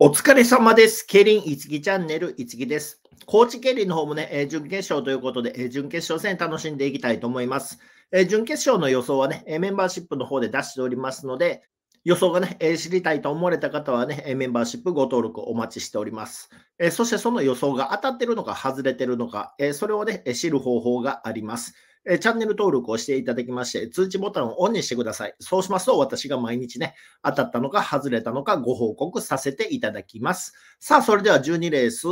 お疲れ様です。ケリン、いつぎチャンネル、いつぎです。高知ケリンの方もね、えー、準決勝ということで、えー、準決勝戦楽しんでいきたいと思います。えー、準決勝の予想はね、えメンバーシップの方で出しておりますので、予想がね、え知りたいと思われた方はね、メンバーシップご登録お待ちしております。えそしてその予想が当たってるのか外れてるのか、えそれをね、知る方法があります。えチャンネル登録をしていただきまして、通知ボタンをオンにしてください。そうしますと、私が毎日ね、当たったのか外れたのかご報告させていただきます。さあ、それでは12レース、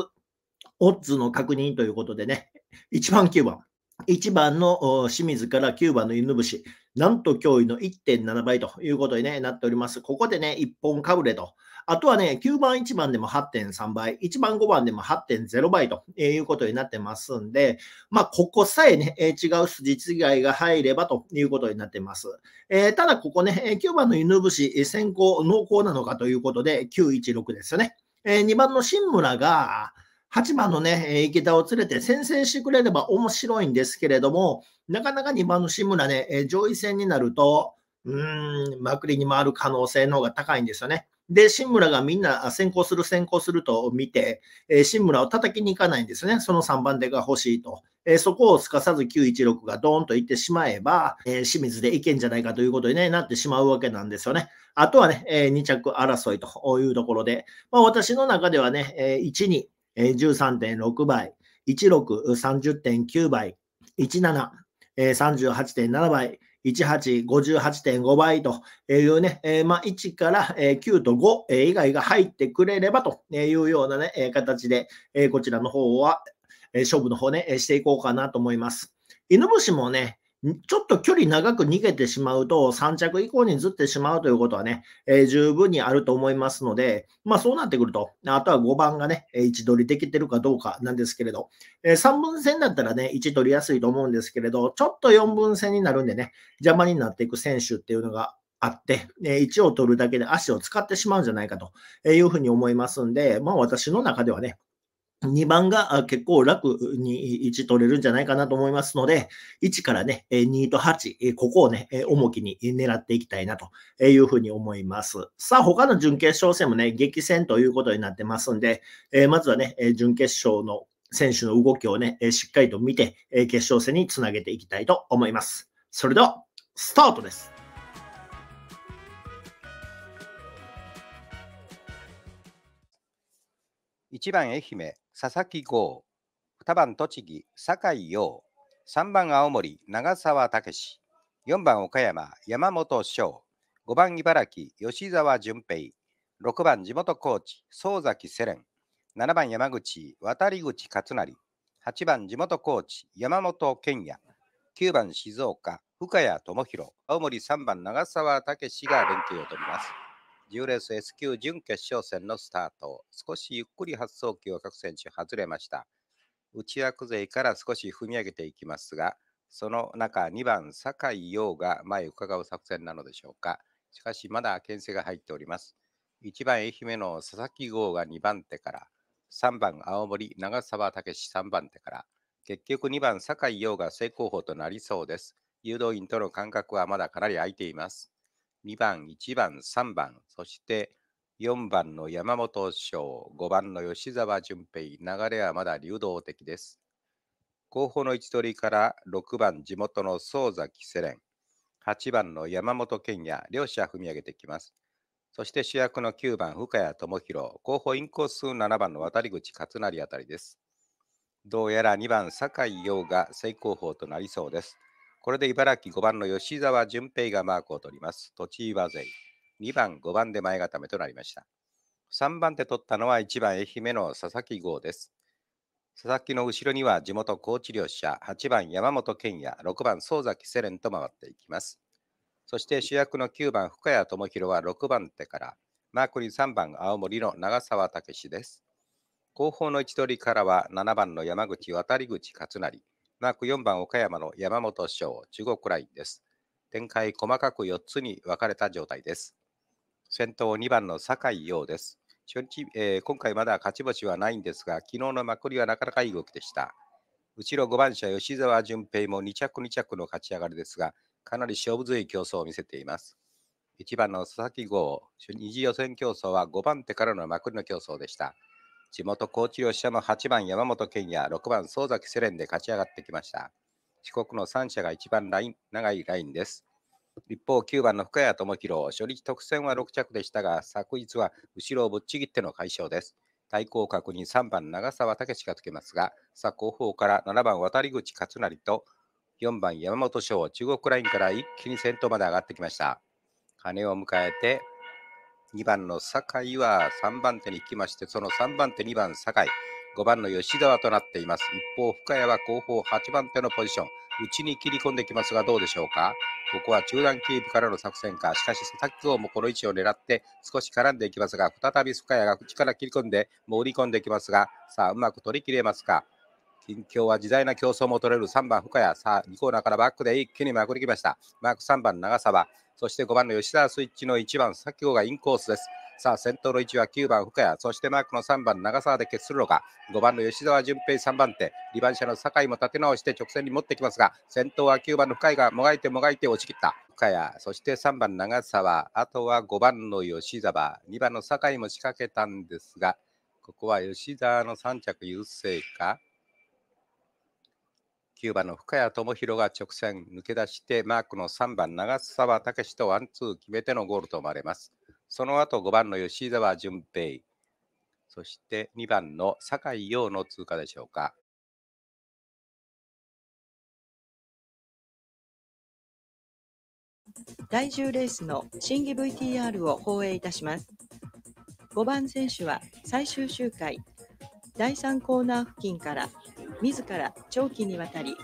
オッズの確認ということでね、1番9番。1番の清水から9番の犬伏、なんと驚異の1.7倍ということに、ね、なっております。ここでね、1本かぶれとあとはね、9番1番でも8.3倍、1番5番でも8.0倍ということになってますんで、まあ、ここさえね、違う筋違いが入ればということになってます。えー、ただ、ここね、9番の犬伏、先行、濃厚なのかということで、916ですよね。えー、2番の新村が、8番のね、池田を連れて先制してくれれば面白いんですけれども、なかなか2番の志村ね、上位戦になると、うーん、まくりに回る可能性の方が高いんですよね。で、新村がみんな先行する先行すると見て、えー、村を叩きに行かないんですね。その3番手が欲しいと。えー、そこをすかさず916がドーンと行ってしまえば、えー、清水でいけんじゃないかということに、ね、なってしまうわけなんですよね。あとはね、えー、2着争いというところで、まあ、私の中ではね、え1に、え13.6倍、16、30.9倍、17、え38.7倍、1858.5倍というね、えまあ、1から、え9と5、え以外が入ってくれればというようなね、え形で、えこちらの方は、え勝負の方ね、していこうかなと思います。犬伏もね、ちょっと距離長く逃げてしまうと、3着以降にずってしまうということはね、えー、十分にあると思いますので、まあそうなってくると、あとは5番がね、位置取りできてるかどうかなんですけれど、えー、3分線だったらね、位置取りやすいと思うんですけれど、ちょっと4分線になるんでね、邪魔になっていく選手っていうのがあって、えー、位置を取るだけで足を使ってしまうんじゃないかというふうに思いますんで、まあ私の中ではね、2番が結構楽に1取れるんじゃないかなと思いますので、1からね、2と8、ここをね、重きに狙っていきたいなというふうに思います。さあ、他の準決勝戦もね、激戦ということになってますんで、まずはね、準決勝の選手の動きをね、しっかりと見て、決勝戦につなげていきたいと思います。それでは、スタートです。1番愛媛佐々木剛、2番栃木、酒井陽、3番青森、長澤武4番岡山、山本翔、5番茨城、吉沢淳平、6番地元高知、宗崎セレン、7番山口、渡口勝成、8番地元高知、山本健也、9番静岡、深谷智弘、青森3番長澤武が連携を取ります。10レース S 級準決勝戦のスタート。少しゆっくり発送機を各選手外れました。内枠勢から少し踏み上げていきますが、その中2番酒井陽が前を伺う作戦なのでしょうか。しかしまだ牽制が入っております。1番愛媛の佐々木豪が2番手から、3番青森長澤武史3番手から、結局2番酒井陽が正功法となりそうです。誘導員との間隔はまだかなり空いています。2番、1番、3番、そして4番の山本翔、5番の吉沢淳平、流れはまだ流動的です。後方の位置取りから6番、地元の宗崎セレン、8番の山本健也、両者踏み上げてきます。そして主役の9番、深谷智弘、後方インコース7番の渡口勝成あたりです。どうやら2番、酒井陽が最高峰となりそうです。これで茨城5番の吉沢淳平がマークを取ります。栃岩勢。2番、5番で前固めとなりました。3番手取ったのは1番愛媛の佐々木豪です。佐々木の後ろには地元高知両者、8番山本健也、6番宗崎セレンと回っていきます。そして主役の9番深谷智弘は6番手から、マークに3番青森の長澤武史です。後方の位置取りからは7番の山口渡口勝成、マーク4番岡山の山本翔、中国ラインです。展開細かく4つに分かれた状態です。先頭2番の酒井陽です。初日、えー、今回まだ勝ち星はないんですが、昨日のまくりはなかなかいい動きでした。後ろ5番車吉沢淳平も2着2着の勝ち上がりですが、かなり勝負強い競争を見せています。1番の佐々木豪、二次予選競争は5番手からのまくりの競争でした。地元高知両者の8番山本健也、6番宗崎セレンで勝ち上がってきました。四国の3社が1番ライン、長いラインです。一方、9番の深谷智弘、初日特選は6着でしたが、昨日は後ろをぶっちぎっての快勝です。対抗角に3番長澤武史がつけますが、さあ後方から7番渡口勝成と4番山本翔、中国ラインから一気に先頭まで上がってきました。金を迎えて2番の酒井は3番手に来まして、その3番手、2番酒井、5番の吉沢となっています。一方、深谷は後方8番手のポジション、内に切り込んできますがどうでしょうか。ここは中段キープからの作戦か。しかし、佐々木今もこの位置を狙って少し絡んでいきますが、再び深谷が口から切り込んで、盛り込んできますが、さあ、うまく取り切れますか。近況は自在な競争も取れる3番深谷。さあ、2コーナーからバックで一気にまくりきました。マーク3番長沢。そして5番の吉沢スイッチの1番、先ほがインコースです。さあ、先頭の位置は9番、深谷、そしてマークの3番、長澤で決するのか、5番の吉沢淳平3番手、2番車の酒井も立て直して直線に持ってきますが、先頭は9番の深谷がもがいてもがいて落ちきった。深谷、そして3番、長澤、あとは5番の吉沢、2番の酒井も仕掛けたんですが、ここは吉沢の3着優勢か。9番の深谷智弘が直線抜け出してマークの3番長澤武とワンツー決めてのゴールと思われます。その後5番の吉澤純平そして2番の酒井陽の通過でしょうか。第10レースの審議 VTR を放映いたします。5番選手は最終周回第3コーナー付近から自ら長期にわたり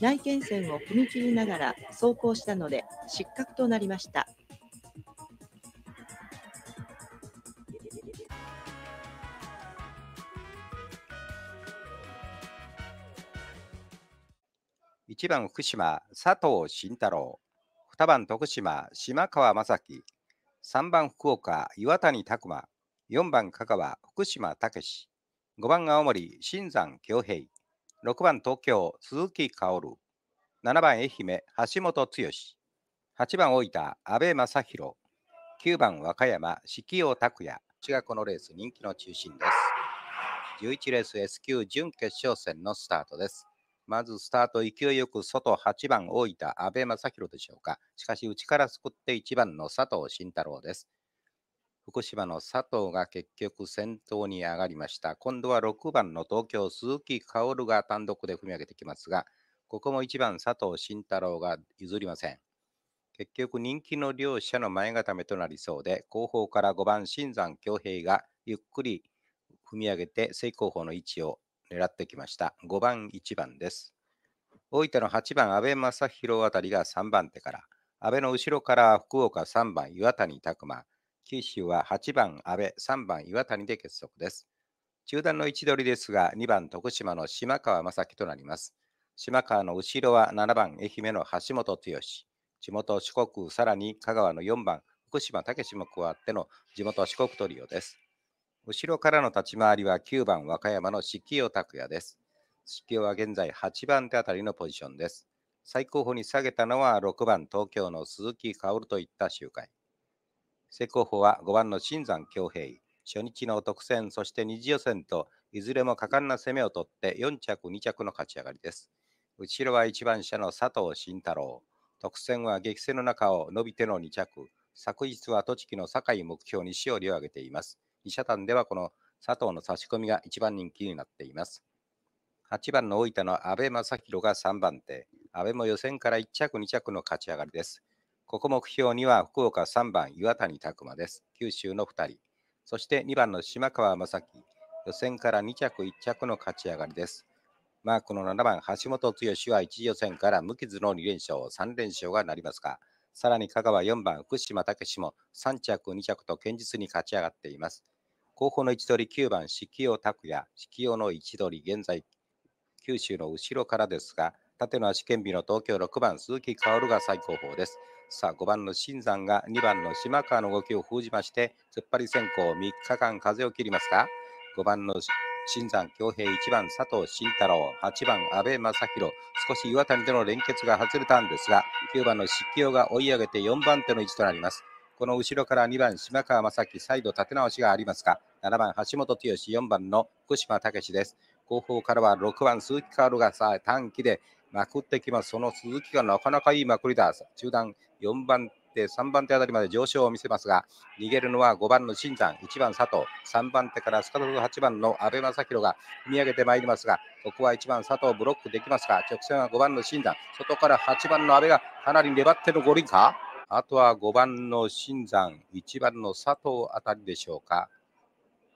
内見線を踏み切りながら走行したので失格となりました。1番福島佐藤慎太郎2番徳島島川正樹3番福岡岩谷拓馬4番香川福島武5番青森新山恭平6番東京、鈴木薫。7番愛媛、橋本剛。8番大分、阿部正弘9番和歌山、四季尾拓也。こがこのレース人気の中心です。11レース S 級準決勝戦のスタートです。まずスタート勢いよく外8番大分、阿部正弘でしょうか。しかし内から救って1番の佐藤慎太郎です。福島の佐藤が結局先頭に上がりました。今度は6番の東京、鈴木薫が単独で踏み上げてきますが、ここも1番佐藤慎太郎が譲りません。結局人気の両者の前固めとなりそうで、後方から5番新山恭平がゆっくり踏み上げて正功法の位置を狙ってきました。5番1番です。大分の8番阿部正弘あたりが3番手から、阿部の後ろから福岡3番岩谷拓馬、九州は8番安倍、3番岩谷で結束です。中段の位置取りですが、2番徳島の島川正樹となります。島川の後ろは7番愛媛の橋本剛。地元四国、さらに香川の4番福島武島、も加わっての地元四国トリオです。後ろからの立ち回りは9番和歌山の四季尾拓也です。四季尾は現在8番手あたりのポジションです。最高峰に下げたのは6番東京の鈴木薫といった集会。成功法は5番の新山恭平、初日の特選、そして二次予選と、いずれも果敢な攻めを取って4着、2着の勝ち上がりです。後ろは1番車の佐藤慎太郎。特選は激戦の中を伸びての2着、昨日は栃木の堺目標に勝利を挙げています。2車単ではこの佐藤の差し込みが1番人気になっています。8番の大分の阿部正弘が3番手。阿部も予選から1着、2着の勝ち上がりです。ここ目標には福岡3番岩谷拓馬です。九州の2人。そして2番の島川正樹。予選から2着1着の勝ち上がりです。マークの7番橋本剛は1次予選から無傷の2連勝、3連勝がなりますが、さらに香川4番福島武も3着、2着と堅実に勝ち上がっています。候補の位置取り9番四季尾拓也、四季尾の位置取り現在九州の後ろからですが、縦の足剣美の東京6番鈴木薫が最高峰です。さあ、5番の新山が2番の島川の動きを封じまして、突っ張り先行3日間風を切りますか5番の新山恭平1番佐藤慎太郎8番阿部正弘少し岩谷での連結が外れたんですが9番の漆清が追い上げて4番手の位置となりますこの後ろから2番島川正樹再度立て直しがありますが7番橋本剛4番の福島武です後方からは6番鈴木カールがさあ短期でまくってきます。その鈴木がなかなかいいまくりだ。中段4番手、3番手あたりまで上昇を見せますが、逃げるのは5番の新山、1番佐藤、3番手からスカトル8番の阿部正弘が踏み上げてまいりますが、ここは1番佐藤ブロックできますが、直線は5番の新山、外から8番の阿部がかなり粘っての五輪かあとは5番の新山、1番の佐藤あたりでしょうか。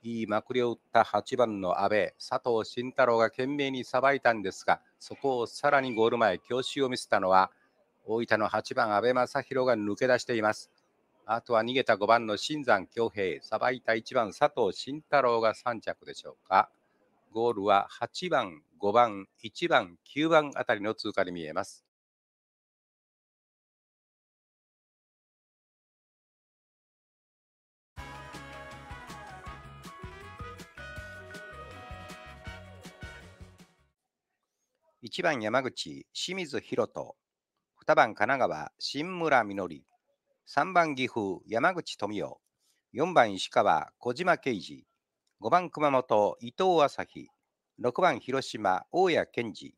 いいまくりを打った8番の阿部、佐藤慎太郎が懸命にさばいたんですが、そこをさらにゴール前、強襲を見せたのは、大分の8番、阿部正弘が抜け出しています。あとは逃げた5番の新山恭平、さばいた1番、佐藤慎太郎が3着でしょうか。ゴールは8番、5番、1番、9番あたりの通過に見えます。1番山口清水博人2番神奈川新村り3番岐阜山口富雄4番石川小島圭司5番熊本伊藤朝日6番広島大谷健二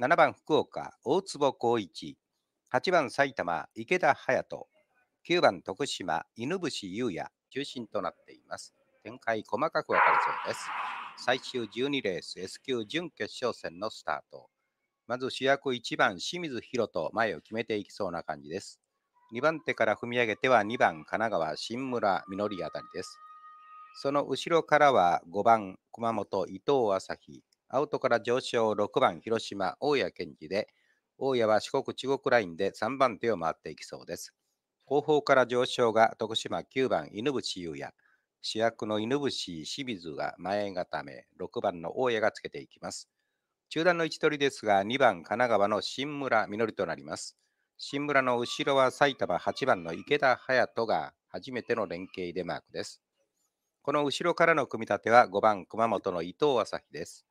7番福岡大坪光一8番埼玉池田隼人9番徳島犬伏優也中心となっています展開細かく分かりそうです最終12レース S 級準決勝戦のスタートまず主役1番、清水宏と前を決めていきそうな感じです。2番手から踏み上げては2番、神奈川、新村、実りあたりです。その後ろからは5番、熊本、伊藤朝日、アウトから上昇6番、広島、大谷健二で、大谷は四国中国ラインで3番手を回っていきそうです。後方から上昇が徳島9番、犬伏優也、主役の犬伏清水が前固め、6番の大谷がつけていきます。中段の位置取りですが、2番神奈川の新村実となります。新村の後ろは埼玉8番の池田隼人が初めての連携でマークです。この後ろからの組み立ては5番熊本の伊藤朝日です。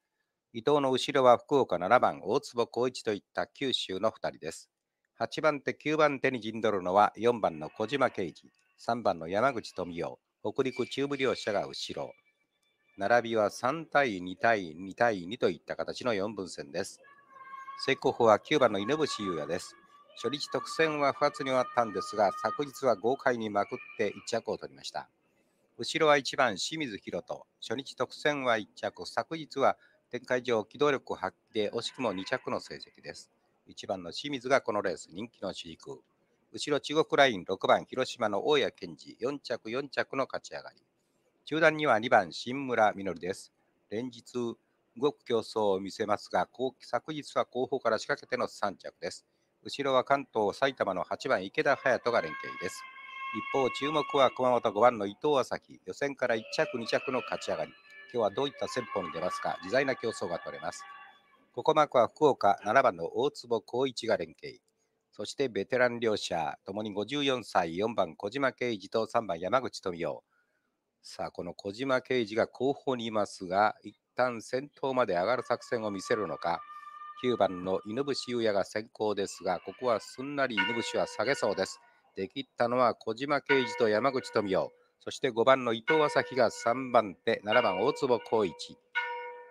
伊藤の後ろは福岡7番大坪浩一といった九州の2人です。8番手、9番手に陣取るのは4番の小島慶司、3番の山口富雄、北陸中部両者が後ろ、並びは3対2対2対2といった形の4分戦です。成功法は9番の犬伏優也です。初日特選は不発に終わったんですが、昨日は豪快にまくって1着を取りました。後ろは1番清水宏人。初日特選は1着、昨日は展開上機動力を発揮で惜しくも2着の成績です。1番の清水がこのレース人気の主軸。後ろ中国ライン6番広島の大谷健二4着4着の勝ち上がり。球団には2番、新村実です。連日、動く競争を見せますが、昨日は後方から仕掛けての3着です。後ろは関東、埼玉の8番、池田隼人が連携です。一方、注目は熊本5番の伊藤朝日予選から1着、2着の勝ち上がり。今日はどういった戦法に出ますか、自在な競争が取れます。ここまくは福岡、7番の大坪光一が連携。そしてベテラン両者、ともに54歳、4番小島慶一と3番山口富雄。さあ、この小島刑事が後方にいますが、一旦先頭まで上がる作戦を見せるのか。9番の犬伏優也が先行ですが、ここはすんなり犬伏は下げそうです。できたのは小島刑事と山口富雄。そして5番の伊藤朝日が3番手、7番大坪光一。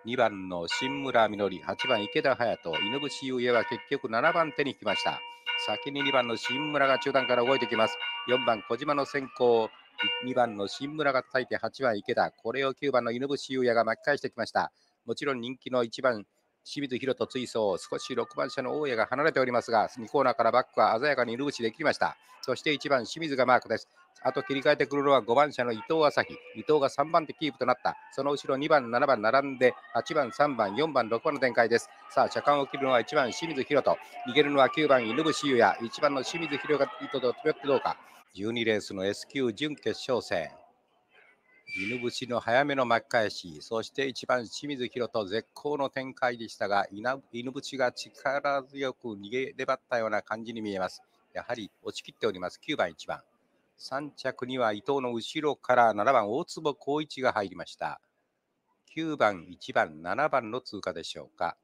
2番の新村実り、8番池田隼人、犬伏優也は結局7番手に来ました。先に2番の新村が中段から動いてきます。4番小島の先行、2番の新村が叩いて8番池田これを9番の犬伏優也が巻き返してきましたもちろん人気の1番清水宏斗追走、少し6番車の大家が離れておりますが、2コーナーからバックは鮮やかにルーチできました。そして1番、清水がマークです。あと切り替えてくるのは5番車の伊藤朝日。伊藤が3番でキープとなった。その後ろ2番、7番並んで、8番、3番、4番、6番の展開です。さあ、車間を切るのは1番、清水宏斗。逃げるのは9番、犬伏優也。1番の清水宏斗と飛び寄ってどうか。12レースの S 級準決勝戦。犬伏の早めの巻き返し、そして1番清水宏と絶好の展開でしたが、犬伏が力強く逃げ粘ったような感じに見えます。やはり落ちきっております。9番1番。3着には伊藤の後ろから7番大坪光一が入りました。9番、1番、7番の通過でしょうか。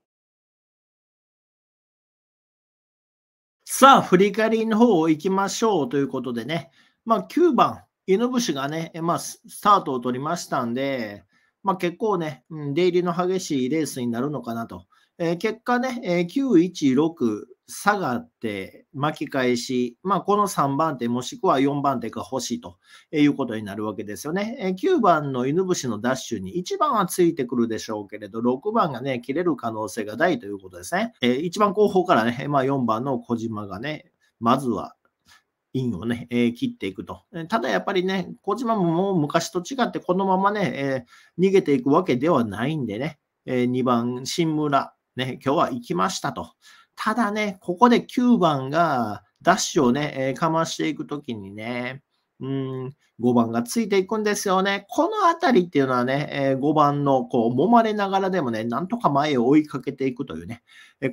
さあ、振り返りの方を行きましょうということでね、まあ、9番、犬伏がね、まあ、スタートを取りましたんで、まあ、結構ね、うん、出入りの激しいレースになるのかなと。えー、結果ね、えー、916下がって巻き返し、まあ、この3番手もしくは4番手が欲しいということになるわけですよね。えー、9番の犬伏のダッシュに1番はついてくるでしょうけれど、6番がね、切れる可能性が大ということですね。えー、一番後方からね、まあ、4番の小島がね、まずはンをね、えー、切っていくと。ただやっぱりね、小島ももう昔と違ってこのままね、えー、逃げていくわけではないんでね、えー、2番、新村、ね、今日は行きましたと。ただね、ここで9番がダッシュをね、えかましていくときにね、うん、5番がついていくんですよね。このあたりっていうのはね、5番のこう揉まれながらでもね、なんとか前を追いかけていくというね、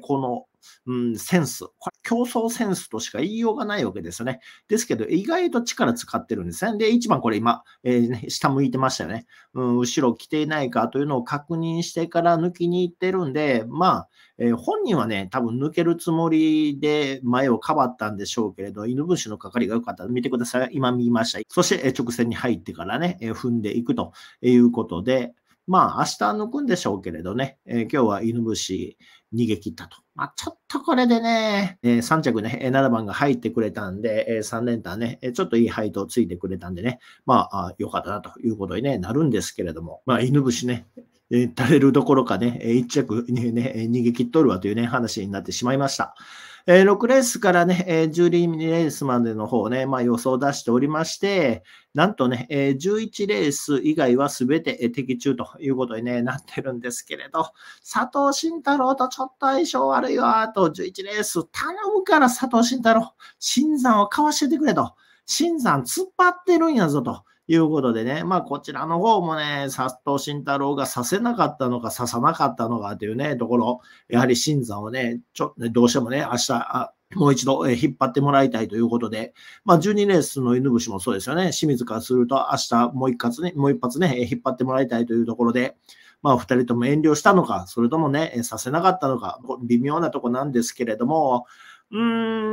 この、うん、センス、これ競争センスとしか言いようがないわけですよね。ですけど、意外と力使ってるんですね。で、1番これ今、えー、ね、下向いてましたよね、うん。後ろ来ていないかというのを確認してから抜きに行ってるんで、まあ、えー、本人はね、多分抜けるつもりで前をかばったんでしょうけれど、犬伏のかかりが良かった。見てください。今見ました。そして、直線に入ってからね、え踏んでいくということで、まあ、明日抜くんでしょうけれどね、えー、今日は犬伏逃げ切ったと。まあ、ちょっとこれでね、えー、3着ね、7番が入ってくれたんで、えー、3連単ね、ちょっといい配当ついてくれたんでね、まあ、良かったなということに、ね、なるんですけれども、まあ、犬伏ね、え垂れるどころかね、1着ね、逃げ切っとるわというね、話になってしまいました。えー、6レースからね、えー、12レースまでの方ね、まあ、予想を出しておりまして、なんとね、えー、11レース以外は全て的中ということに、なってるんですけれど、佐藤慎太郎とちょっと相性悪いわ、と11レース頼むから佐藤慎太郎、新山をかわしててくれと、新山突っ張ってるんやぞと。いうことでね、まあこちらの方もね、佐藤慎太郎がさせなかったのか、ささなかったのかというね、ところ、やはり新山をね、ちょどうしてもね、明日、もう一度引っ張ってもらいたいということで、まあ、12レースの犬伏もそうですよね。清水からすると明日もう一発ね、もう一発ね、引っ張ってもらいたいというところで、まあ、二人とも遠慮したのか、それともね、させなかったのか、微妙なとこなんですけれども、うー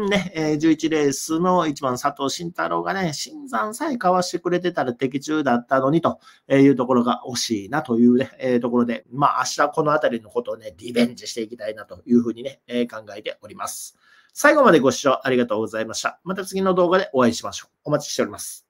んね、えー、11レースの1番佐藤慎太郎がね、新山さえかわしてくれてたら的中だったのにというところが惜しいなというね、えー、ところで、まあ明日この辺りのことをね、リベンジしていきたいなというふうにね、えー、考えております。最後までご視聴ありがとうございました。また次の動画でお会いしましょう。お待ちしております。